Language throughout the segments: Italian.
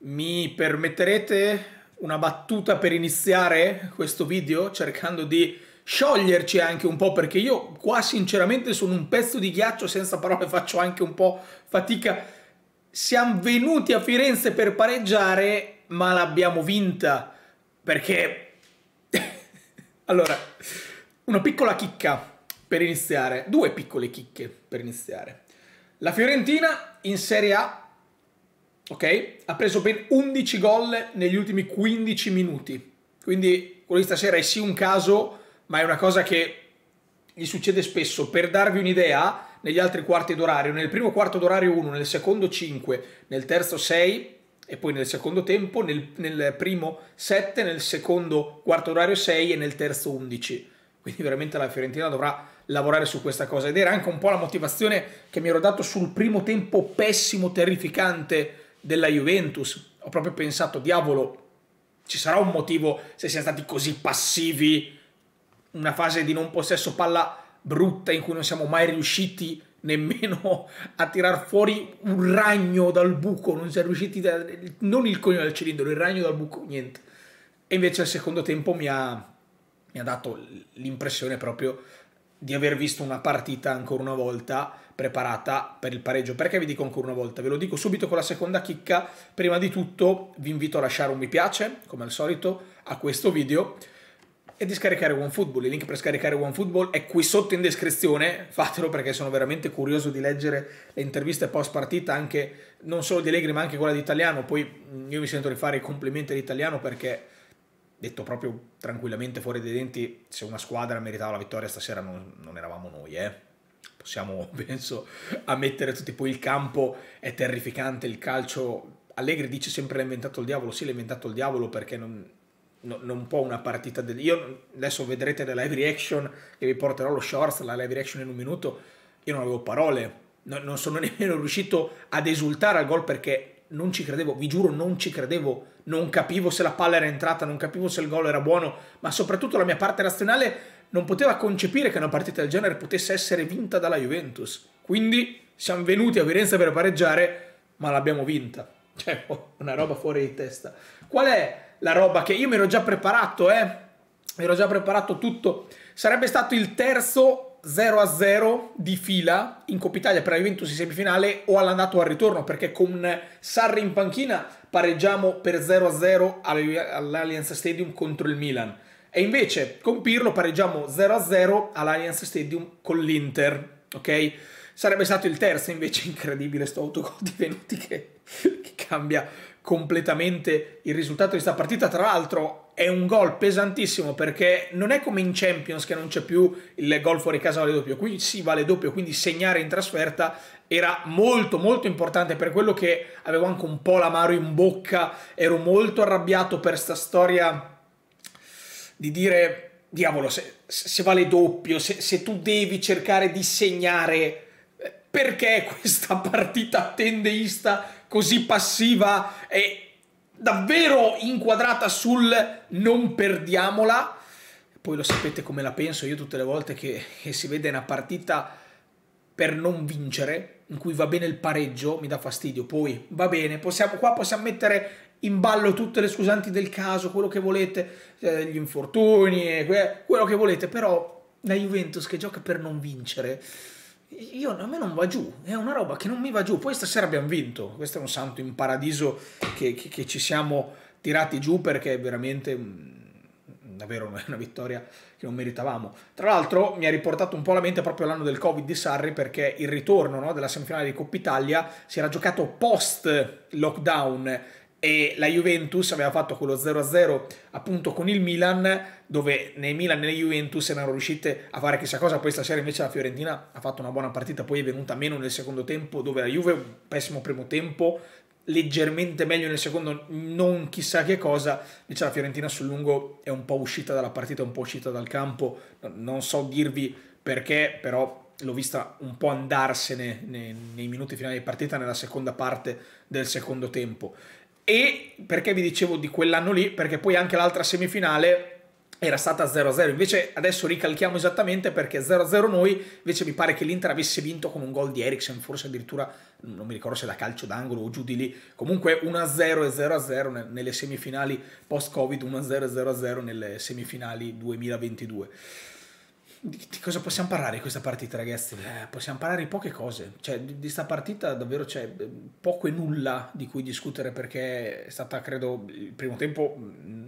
Mi permetterete una battuta per iniziare questo video cercando di scioglierci anche un po' perché io qua sinceramente sono un pezzo di ghiaccio senza parole faccio anche un po' fatica siamo venuti a Firenze per pareggiare ma l'abbiamo vinta perché allora una piccola chicca per iniziare due piccole chicche per iniziare la Fiorentina in Serie A ok? Ha preso ben 11 gol negli ultimi 15 minuti. Quindi quello di stasera è sì un caso, ma è una cosa che gli succede spesso. Per darvi un'idea, negli altri quarti d'orario, nel primo quarto d'orario 1, nel secondo 5, nel terzo 6 e poi nel secondo tempo, nel, nel primo 7, nel secondo quarto d'orario 6 e nel terzo 11. Quindi veramente la Fiorentina dovrà lavorare su questa cosa ed era anche un po' la motivazione che mi ero dato sul primo tempo pessimo, terrificante della Juventus, ho proprio pensato, diavolo, ci sarà un motivo se siamo stati così passivi, una fase di non possesso palla brutta in cui non siamo mai riusciti nemmeno a tirar fuori un ragno dal buco, non siamo riusciti, da, non il cogno del cilindro, il ragno dal buco, niente. E invece al secondo tempo mi ha, mi ha dato l'impressione proprio di aver visto una partita ancora una volta preparata per il pareggio. Perché vi dico ancora una volta? Ve lo dico subito con la seconda chicca. Prima di tutto vi invito a lasciare un mi piace, come al solito, a questo video e di scaricare OneFootball. Il link per scaricare OneFootball è qui sotto in descrizione, fatelo perché sono veramente curioso di leggere le interviste post partita, anche non solo di Allegri ma anche quella di Italiano, poi io mi sento di fare i complimenti all'Italiano perché detto proprio tranquillamente fuori dai denti, se una squadra meritava la vittoria stasera non, non eravamo noi, eh. Possiamo, penso, ammettere tutti. Poi il campo è terrificante, il calcio... Allegri dice sempre l'ha inventato il diavolo, sì l'ha inventato il diavolo perché non, No, non può una partita del... Io adesso vedrete la live reaction che vi porterò lo shorts, la live reaction in un minuto, io non avevo parole, no, non sono nemmeno riuscito ad esultare al gol perché non ci credevo, vi giuro non ci credevo, non capivo se la palla era entrata, non capivo se il gol era buono, ma soprattutto la mia parte razionale non poteva concepire che una partita del genere potesse essere vinta dalla Juventus. Quindi siamo venuti a Firenze per pareggiare, ma l'abbiamo vinta. Cioè, boh, una roba fuori di testa. Qual è la roba che io mi ero già preparato, eh? Mi ero già preparato tutto. Sarebbe stato il terzo 0 a 0 di fila in Coppa Italia per la Juventus in semifinale o all'andato o al ritorno perché con Sarri in panchina pareggiamo per 0 a 0 all'Allianz Stadium contro il Milan e invece con Pirlo pareggiamo 0 a 0 all'Allianz Stadium con l'Inter ok? Sarebbe stato il terzo invece incredibile sto autogol di Venuti che, che cambia completamente il risultato di questa partita. Tra l'altro è un gol pesantissimo perché non è come in Champions che non c'è più il gol fuori casa vale doppio. Qui si sì, vale doppio, quindi segnare in trasferta era molto molto importante per quello che avevo anche un po' l'amaro in bocca. Ero molto arrabbiato per questa storia di dire diavolo se, se vale doppio, se, se tu devi cercare di segnare perché questa partita tendeista così passiva è davvero inquadrata sul non perdiamola. Poi lo sapete come la penso io tutte le volte che, che si vede una partita per non vincere, in cui va bene il pareggio, mi dà fastidio. Poi va bene, possiamo, qua possiamo mettere in ballo tutte le scusanti del caso, quello che volete, eh, gli infortuni, eh, quello che volete, però la Juventus che gioca per non vincere io, a me non va giù, è una roba che non mi va giù. Poi stasera abbiamo vinto. Questo è un santo in paradiso che, che, che ci siamo tirati giù perché è veramente davvero una vittoria che non meritavamo. Tra l'altro mi ha riportato un po' la mente proprio l'anno del Covid di Sarri perché il ritorno no, della semifinale di Coppa Italia si era giocato post lockdown e la Juventus aveva fatto quello 0-0 appunto con il Milan dove né Milan né Juventus erano riuscite a fare chissà cosa poi stasera invece la Fiorentina ha fatto una buona partita poi è venuta meno nel secondo tempo dove la Juve pessimo primo tempo leggermente meglio nel secondo non chissà che cosa invece la Fiorentina sul lungo è un po' uscita dalla partita un po' uscita dal campo non so dirvi perché però l'ho vista un po' andarsene nei, nei minuti finali di partita nella seconda parte del secondo tempo e perché vi dicevo di quell'anno lì? Perché poi anche l'altra semifinale era stata 0-0, invece adesso ricalchiamo esattamente perché 0-0 noi, invece mi pare che l'Inter avesse vinto con un gol di Eriksen, forse addirittura, non mi ricordo se da calcio d'angolo o giù di lì, comunque 1-0 e 0-0 nelle semifinali post-Covid, 1-0 e 0-0 nelle semifinali 2022 di, cosa possiamo parlare di questa partita, ragazzi? Eh, possiamo parlare di poche cose. Cioè, di questa partita davvero c'è eh, poco e nulla di cui discutere perché è stata, credo, il primo tempo, mm,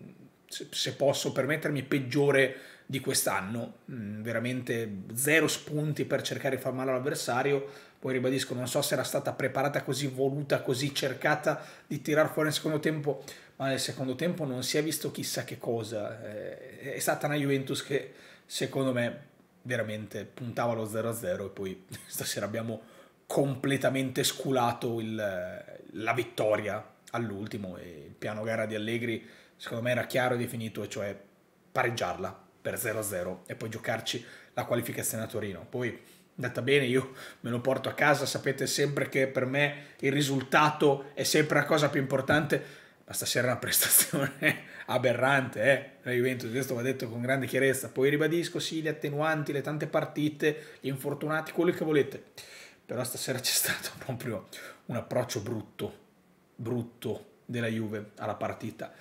se posso permettermi, peggiore di quest'anno. Mm, veramente zero spunti per cercare di far male all'avversario. Poi ribadisco, non so se era stata preparata così, voluta così, cercata di tirar fuori nel secondo tempo, ma nel secondo tempo non si è visto chissà che cosa. Eh, è stata una Juventus che secondo me veramente puntava allo 0-0 e poi stasera abbiamo completamente sculato il, la vittoria all'ultimo e il piano gara di Allegri secondo me era chiaro e definito e cioè pareggiarla per 0-0 e poi giocarci la qualificazione a Torino. Poi andata bene, io me lo porto a casa, sapete sempre che per me il risultato è sempre la cosa più importante ma stasera è una prestazione aberrante, eh? La Juventus, questo va detto con grande chiarezza. Poi ribadisco, sì, le attenuanti, le tante partite, gli infortunati, quello che volete. Però stasera c'è stato proprio un approccio brutto, brutto della Juve alla partita.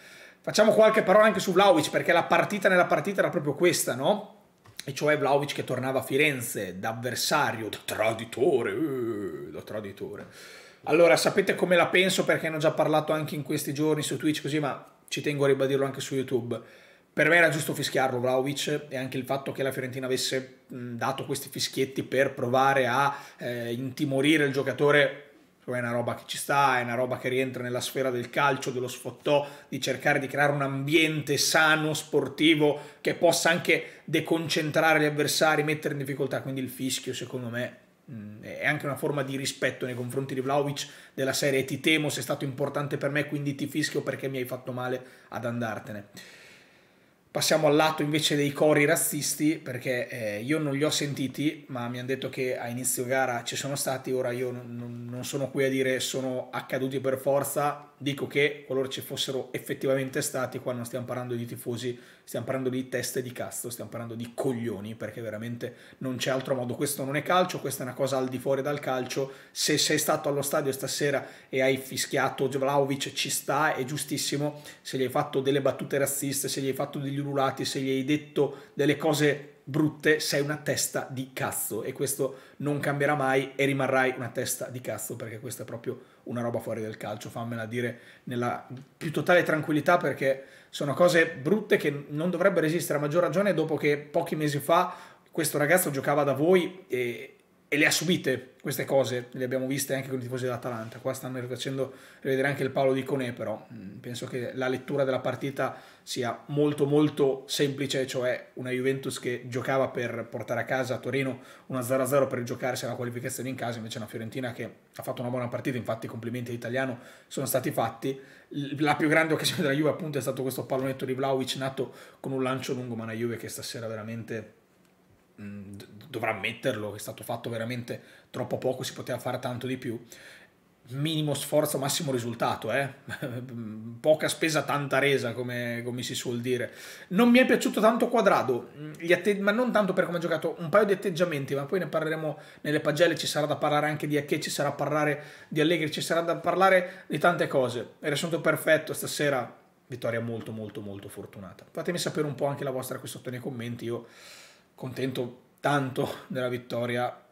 Facciamo qualche parola anche su Vlaovic, perché la partita nella partita era proprio questa, no? E cioè Vlaovic che tornava a Firenze da avversario, da traditore, eh, da traditore allora, sapete come la penso perché ne ho già parlato anche in questi giorni su Twitch così, ma ci tengo a ribadirlo anche su YouTube. Per me era giusto fischiarlo Vlaovic e anche il fatto che la Fiorentina avesse dato questi fischietti per provare a eh, intimorire il giocatore cioè, è una roba che ci sta, è una roba che rientra nella sfera del calcio, dello sfottò, di cercare di creare un ambiente sano, sportivo, che possa anche deconcentrare gli avversari, mettere in difficoltà. Quindi il fischio, secondo me, Mm, è anche una forma di rispetto nei confronti di Vlaovic della serie ti temo, se è stato importante per me quindi ti fischio perché mi hai fatto male ad andartene passiamo al lato invece dei cori razzisti perché eh, io non li ho sentiti ma mi hanno detto che a inizio gara ci sono stati ora io non, non sono qui a dire sono accaduti per forza dico che qualora ci fossero effettivamente stati qua non stiamo parlando di tifosi stiamo parlando di teste di cazzo, stiamo parlando di coglioni, perché veramente non c'è altro modo. Questo non è calcio, questa è una cosa al di fuori dal calcio. Se sei stato allo stadio stasera e hai fischiato Vlaovic ci sta, è giustissimo. Se gli hai fatto delle battute razziste, se gli hai fatto degli ululati, se gli hai detto delle cose brutte, sei una testa di cazzo e questo non cambierà mai e rimarrai una testa di cazzo perché questa è proprio una roba fuori del calcio, fammela dire nella più totale tranquillità perché sono cose brutte che non dovrebbero esistere a maggior ragione dopo che pochi mesi fa questo ragazzo giocava da voi e e le ha subite queste cose, le abbiamo viste anche con i tifosi dell'Atalanta, qua stanno facendo rivedere anche il Paolo di Conè però mm, penso che la lettura della partita sia molto molto semplice, cioè una Juventus che giocava per portare a casa a Torino una 0-0 per giocarsi alla qualificazione in casa, invece una Fiorentina che ha fatto una buona partita, infatti complimenti all'italiano sono stati fatti, la più grande occasione della Juve appunto è stato questo pallonetto di Vlaovic nato con un lancio lungo, ma la Juve che stasera veramente mm, dovrà ammetterlo, è stato fatto veramente troppo poco, si poteva fare tanto di più. Minimo sforzo, massimo risultato, eh? poca spesa, tanta resa, come, come, si suol dire. Non mi è piaciuto tanto Quadrado, ma non tanto per come ha giocato, un paio di atteggiamenti, ma poi ne parleremo nelle pagelle, ci sarà da parlare anche di Ache, ci sarà da parlare di Allegri, ci sarà da parlare di tante cose. Era assunto perfetto stasera, vittoria molto molto molto fortunata. Fatemi sapere un po' anche la vostra qui sotto nei commenti, io contento tanto della vittoria.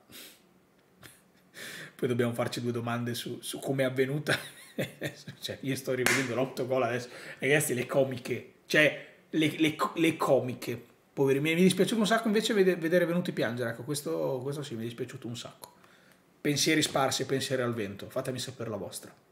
Poi dobbiamo farci due domande su, su come è avvenuta. cioè, io sto rivedendo l'otto gol adesso. Ragazzi, le comiche. Cioè, le, le, le comiche. Poveri miei, mi è dispiaciuto un sacco invece vedere venuti piangere. Ecco, questo, questo sì, mi è dispiaciuto un sacco. Pensieri sparsi, pensieri al vento. Fatemi sapere la vostra.